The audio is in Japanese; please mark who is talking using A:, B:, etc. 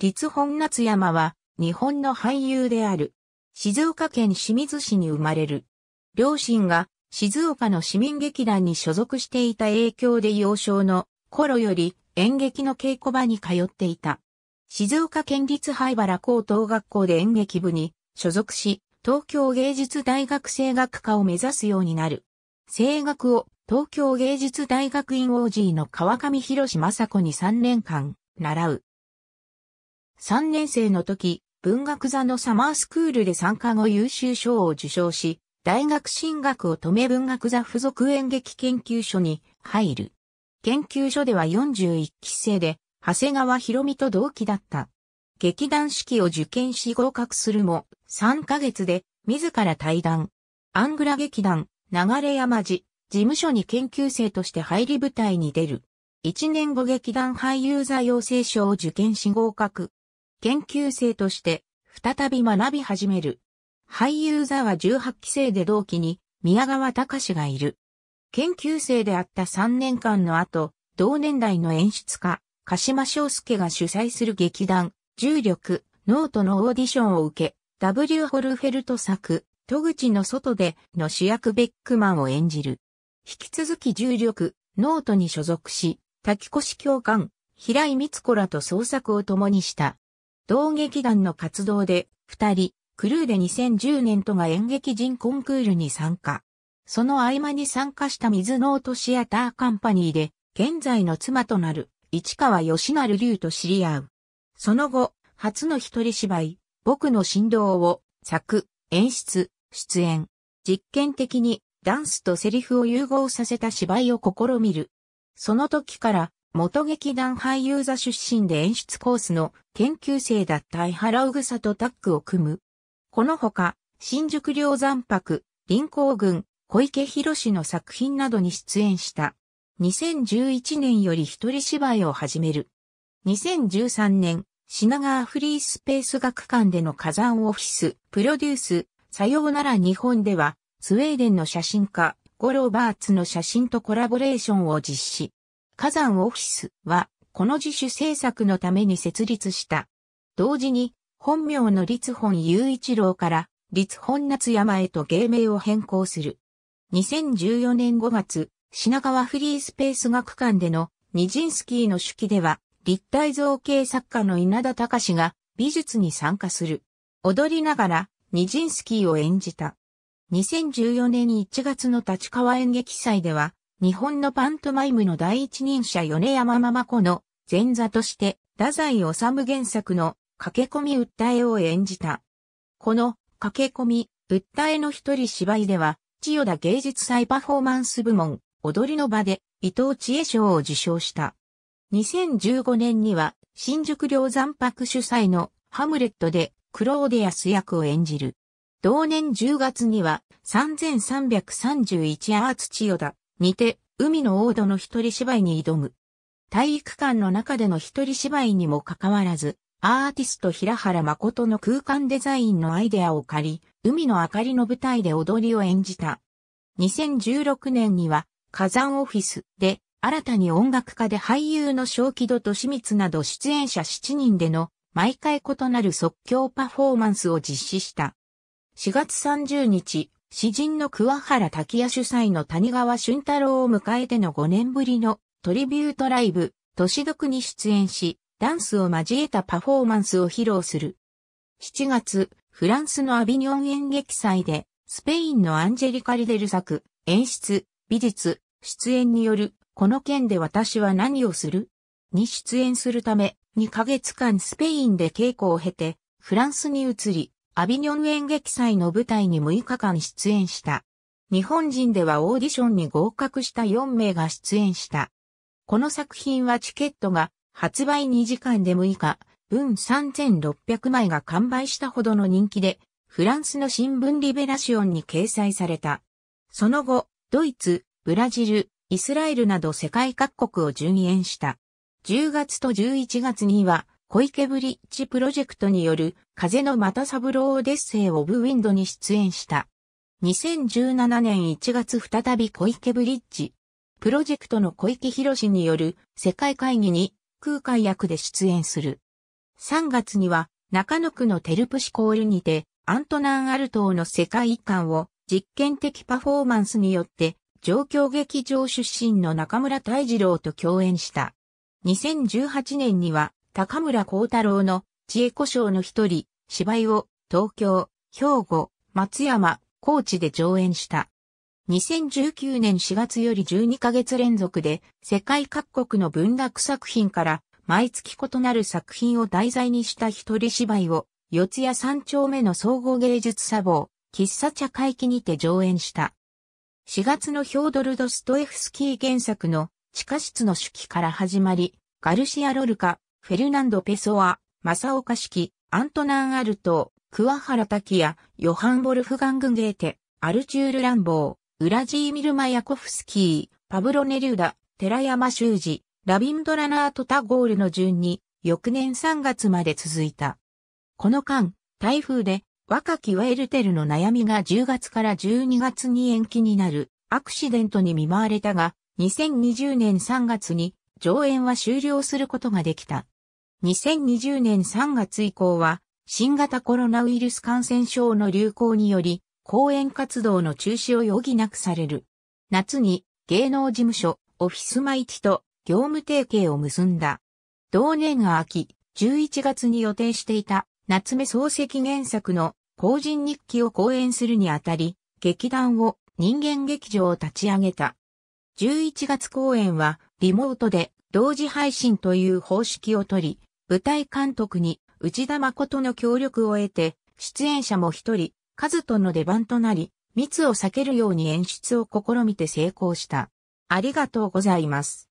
A: 立本夏山は日本の俳優である。静岡県清水市に生まれる。両親が静岡の市民劇団に所属していた影響で幼少の頃より演劇の稽古場に通っていた。静岡県立灰原高等学校で演劇部に所属し、東京芸術大学声楽科を目指すようになる。声楽を東京芸術大学院 OG の川上博正子に3年間習う。3年生の時、文学座のサマースクールで参加後優秀賞を受賞し、大学進学を止め文学座附属演劇研究所に入る。研究所では41期生で、長谷川博美と同期だった。劇団式を受験し合格するも、3ヶ月で自ら退団。アングラ劇団、流山寺、事務所に研究生として入り舞台に出る。1年後劇団俳優座養成賞を受験し合格。研究生として再び学び始める。俳優座は18期生で同期に宮川隆がいる。研究生であった3年間の後、同年代の演出家、鹿島翔介が主催する劇団、重力、ノートのオーディションを受け、W. ホルフェルト作、戸口の外での主役ベックマンを演じる。引き続き重力、ノートに所属し、滝越教官、平井光子らと創作を共にした。同劇団の活動で、二人、クルーで2010年とが演劇人コンクールに参加。その合間に参加した水ノートシアターカンパニーで、現在の妻となる市川義成龍と知り合う。その後、初の一人芝居、僕の振動を作、演出、出演。実験的にダンスとセリフを融合させた芝居を試みる。その時から元劇団俳優座出身で演出コースの研究生だった井原うぐさとタッグを組む。このほか、新宿両山泊、林行軍、小池博士の作品などに出演した。2011年より一人芝居を始める。2013年、品川フリースペース学館での火山オフィス、プロデュース、さようなら日本では、スウェーデンの写真家、ゴローバーツの写真とコラボレーションを実施。火山オフィスは、この自主制作のために設立した。同時に、本名の立本雄一郎から、立本夏山へと芸名を変更する。2014年5月、品川フリースペース学館でのニジンスキーの手記では、立体造形作家の稲田隆が美術に参加する。踊りながらニジンスキーを演じた。2014年1月の立川演劇祭では、日本のパントマイムの第一人者米山ママ子の前座として、太宰治原作の駆け込み訴えを演じた。この駆け込み訴えの一人芝居では、千代田芸術祭パフォーマンス部門、踊りの場で伊藤知恵賞を受賞した。2015年には新宿両山泊主催のハムレットでクローデアス役を演じる。同年10月には3331アーツ千代田にて、海の王土の一人芝居に挑む。体育館の中での一人芝居にもかかわらず、アーティスト平原誠の空間デザインのアイデアを借り、海の明かりの舞台で踊りを演じた。2016年には、火山オフィスで、新たに音楽家で俳優の正気戸清水など出演者7人での、毎回異なる即興パフォーマンスを実施した。4月30日、詩人の桑原滝也主催の谷川俊太郎を迎えての5年ぶりのトリビュートライブ、都市読に出演し、ダンスを交えたパフォーマンスを披露する。7月、フランスのアビニョン演劇祭で、スペインのアンジェリカ・リデル作、演出、美術、出演による、この件で私は何をするに出演するため、2ヶ月間スペインで稽古を経て、フランスに移り、アビニョン演劇祭の舞台に6日間出演した。日本人ではオーディションに合格した4名が出演した。この作品はチケットが発売2時間で6日、分3600枚が完売したほどの人気で、フランスの新聞リベラシオンに掲載された。その後、ドイツ、ブラジル、イスラエルなど世界各国を順延した。10月と11月には、小池ブリッジプロジェクトによる風の又三郎オデッセイ・オブ・ウィンドに出演した。2017年1月再び小池ブリッジ。プロジェクトの小池博士による世界会議に空海役で出演する。3月には中野区のテルプシコールにてアントナン・アルトーの世界観を実験的パフォーマンスによって上京劇場出身の中村泰二郎と共演した。2018年には高村光太郎の知恵故障の一人、芝居を東京、兵庫、松山、高知で上演した。2019年4月より12ヶ月連続で世界各国の文学作品から毎月異なる作品を題材にした一人芝居を四谷三丁目の総合芸術砂防、喫茶茶会期にて上演した。4月のヒョードルドストエフスキー原作の地下室の手記から始まり、ガルシア・ロルカ、フェルナンド・ペソア、マサカシ式、アントナン・アルト、クワハラ・タキヤ、ヨハン・ボルフガング・ゲーテ、アルチュール・ランボー、ウラジーミル・マヤコフスキー、パブロ・ネリューダ、寺山修司、ラビンドラナート・タゴールの順に、翌年3月まで続いた。この間、台風で、若きウェルテルの悩みが10月から12月に延期になる、アクシデントに見舞われたが、2020年3月に、上演は終了することができた。2020年3月以降は、新型コロナウイルス感染症の流行により、講演活動の中止を余儀なくされる。夏に芸能事務所、オフィスマイティと業務提携を結んだ。同年秋、11月に予定していた夏目漱石原作の公人日記を講演するにあたり、劇団を人間劇場を立ち上げた。11月公演はリモートで同時配信という方式をとり、舞台監督に内田誠の協力を得て、出演者も一人、カズとの出番となり、密を避けるように演出を試みて成功した。ありがとうございます。